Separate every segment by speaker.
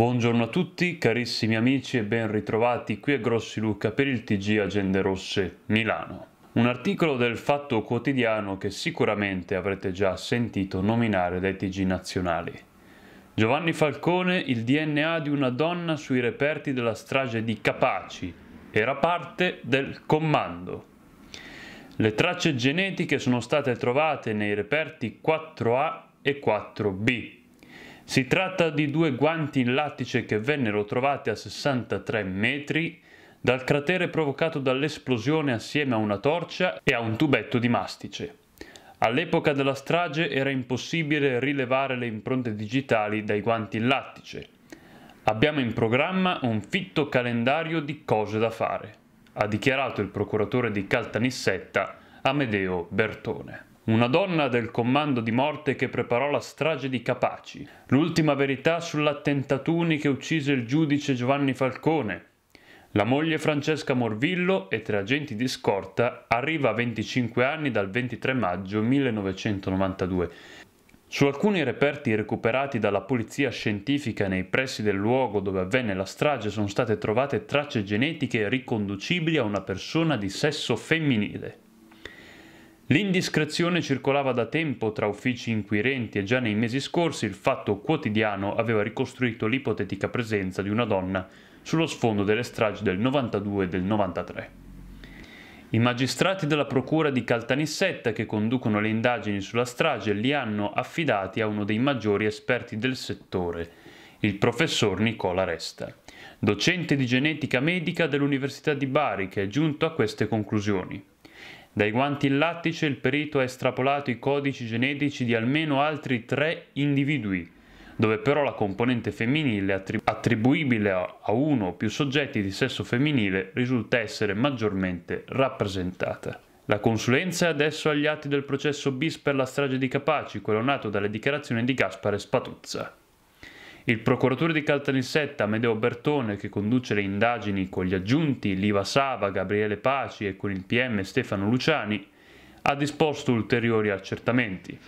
Speaker 1: Buongiorno a tutti, carissimi amici e ben ritrovati qui a Grossi Luca per il TG Agende Rosse Milano. Un articolo del Fatto Quotidiano che sicuramente avrete già sentito nominare dai TG nazionali. Giovanni Falcone, il DNA di una donna sui reperti della strage di Capaci, era parte del comando. Le tracce genetiche sono state trovate nei reperti 4A e 4B si tratta di due guanti in lattice che vennero trovati a 63 metri dal cratere provocato dall'esplosione assieme a una torcia e a un tubetto di mastice. All'epoca della strage era impossibile rilevare le impronte digitali dai guanti in lattice. Abbiamo in programma un fitto calendario di cose da fare, ha dichiarato il procuratore di Caltanissetta Amedeo Bertone una donna del comando di morte che preparò la strage di Capaci, l'ultima verità sull'attentatuni che uccise il giudice Giovanni Falcone, la moglie Francesca Morvillo e tre agenti di scorta arriva a 25 anni dal 23 maggio 1992. Su alcuni reperti recuperati dalla polizia scientifica nei pressi del luogo dove avvenne la strage sono state trovate tracce genetiche riconducibili a una persona di sesso femminile. L'indiscrezione circolava da tempo tra uffici inquirenti e già nei mesi scorsi il fatto quotidiano aveva ricostruito l'ipotetica presenza di una donna sullo sfondo delle stragi del 92 e del 93. I magistrati della procura di Caltanissetta che conducono le indagini sulla strage li hanno affidati a uno dei maggiori esperti del settore, il professor Nicola Resta, docente di genetica medica dell'Università di Bari che è giunto a queste conclusioni. Dai guanti in lattice il perito ha estrapolato i codici genetici di almeno altri tre individui, dove però la componente femminile attribuibile a uno o più soggetti di sesso femminile risulta essere maggiormente rappresentata. La consulenza è adesso agli atti del processo bis per la strage di Capaci, quello nato dalle dichiarazioni di Gaspare Spatuzza. Il procuratore di Caltanissetta, Amedeo Bertone, che conduce le indagini con gli aggiunti Liva Sava, Gabriele Paci e con il PM Stefano Luciani, ha disposto ulteriori accertamenti.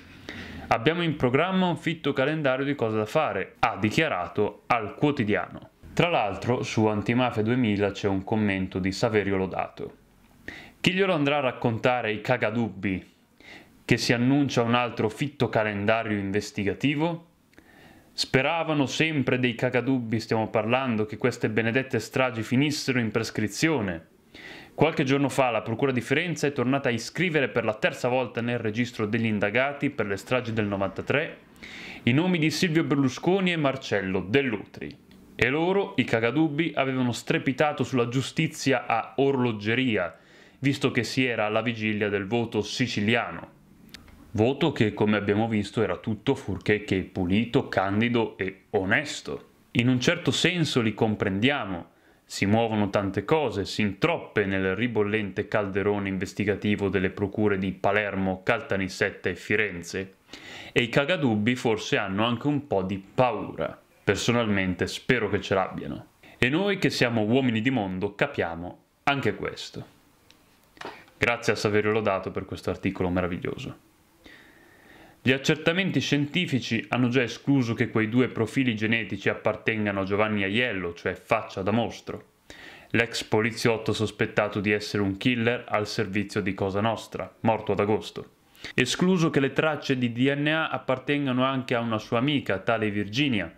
Speaker 1: Abbiamo in programma un fitto calendario di cose da fare, ha dichiarato al quotidiano. Tra l'altro su Antimafia 2000 c'è un commento di Saverio Lodato. Chi glielo andrà a raccontare i cagadubbi che si annuncia un altro fitto calendario investigativo? Speravano sempre dei cacadubbi, stiamo parlando, che queste benedette stragi finissero in prescrizione. Qualche giorno fa la Procura di Firenze è tornata a iscrivere per la terza volta nel registro degli indagati per le stragi del 93 i nomi di Silvio Berlusconi e Marcello Dell'Utri. E loro, i cagadubbi, avevano strepitato sulla giustizia a orologeria, visto che si era alla vigilia del voto siciliano. Voto che, come abbiamo visto, era tutto fuorché che pulito, candido e onesto. In un certo senso li comprendiamo. Si muovono tante cose, sin troppe nel ribollente calderone investigativo delle procure di Palermo, Caltanissetta e Firenze. E i cagadubbi forse hanno anche un po' di paura. Personalmente spero che ce l'abbiano. E noi che siamo uomini di mondo capiamo anche questo. Grazie a Saverio Lodato per questo articolo meraviglioso. Gli accertamenti scientifici hanno già escluso che quei due profili genetici appartengano a Giovanni Aiello, cioè faccia da mostro, l'ex poliziotto sospettato di essere un killer al servizio di Cosa Nostra, morto ad agosto. Escluso che le tracce di DNA appartengano anche a una sua amica, tale Virginia.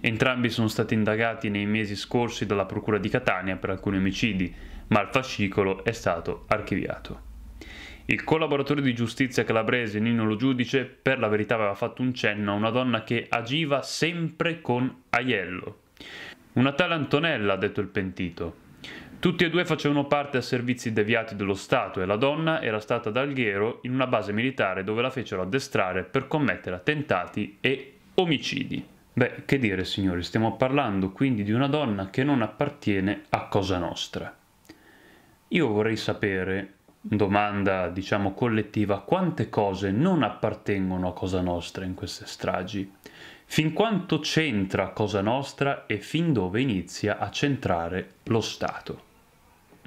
Speaker 1: Entrambi sono stati indagati nei mesi scorsi dalla Procura di Catania per alcuni omicidi, ma il fascicolo è stato archiviato. Il collaboratore di giustizia calabrese Nino Lo Giudice per la verità aveva fatto un cenno a una donna che agiva sempre con Aiello. Una tale Antonella, ha detto il pentito. Tutti e due facevano parte a servizi deviati dello Stato e la donna era stata ad Alghero in una base militare dove la fecero addestrare per commettere attentati e omicidi. Beh, che dire signori, stiamo parlando quindi di una donna che non appartiene a Cosa Nostra. Io vorrei sapere domanda, diciamo, collettiva, quante cose non appartengono a Cosa Nostra in queste stragi? Fin quanto c'entra Cosa Nostra e fin dove inizia a centrare lo Stato?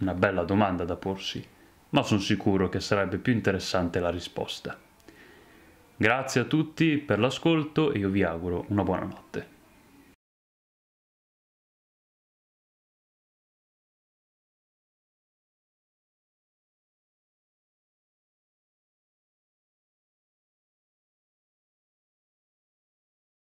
Speaker 1: Una bella domanda da porsi, ma sono sicuro che sarebbe più interessante la risposta. Grazie a tutti per l'ascolto e io vi auguro una buona notte.